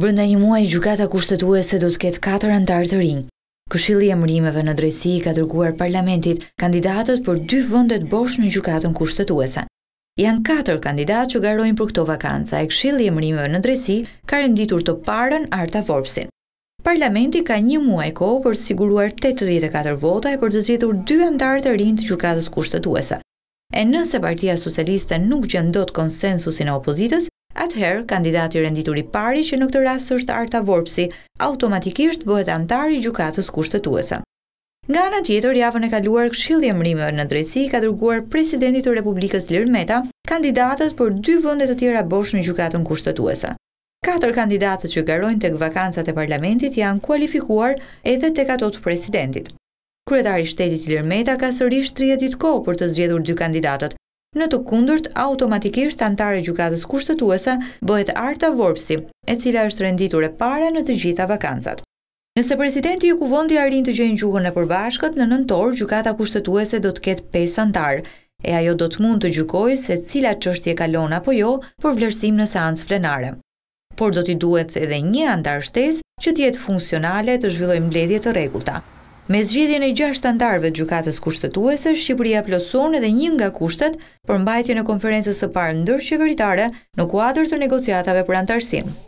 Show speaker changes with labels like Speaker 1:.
Speaker 1: Brënda një muaj, gjukata kushtetuese do të ketë 4 antarë të rinjë. Këshili e mërimeve në drejsi ka dërguar parlamentit kandidatët për dy vëndet bosh në gjukatën kushtetuese. Janë 4 kandidat që garojnë për këto vakanca e këshili e mërimeve në drejsi ka rënditur të parën Arta Vorpsin. Parlamenti ka një muaj kohë për siguruar 84 vota e për të zhjetur dy antarë të rinjë të gjukatës kushtetuese. E nëse partia socialiste nuk gjëndot konsensusin e opozitës, Atëherë, kandidati renditur i pari që në këtë rast është Arta Vorpsi, automatikisht bëhet antar i gjykatës kushtetuese. Nga ana tjetër, javën e kaluar Këshilli i Emrimeve në drejtësi ka dërguar presidentit të Republikës Lirmeta, Meta kandidatët për dy vende të tjera bosh në gjykatën kushtetuese. Katër kandidatët që garojnë tek vakancat e parlamentit janë kualifikuar edhe tek ato të presidentit. Kryetari i shtetit Lirmeta Meta ka sërish 30 ditë kohë për të zgjedhur dy kandidatët, Në të kundërt, automatikisht të antare gjukatës kushtetuese bëhet arta vorpsi, e cila është renditur e para në të gjitha vakancat. Nëse presidenti ju kuvondi arin të gjenë gjuhën e përbashkët, në nëntor gjukata kushtetuese do të ketë 5 antarë, e ajo do të mund të gjukoj se cila që është kalon apo jo për vlerësim në seancë flenare. Por do t'i duhet edhe një antar shtesë që t'jetë funksionale të zhvillojmë ledhjet të regullta. Me zgjidhjen e gjashtë antarëve të gjykatës kushtetuese, Shqipëria plotëson edhe një nga kushtet për mbajtjen e konferencës së parë ndërqeveritare në kuadër të negociatave për antarësinë.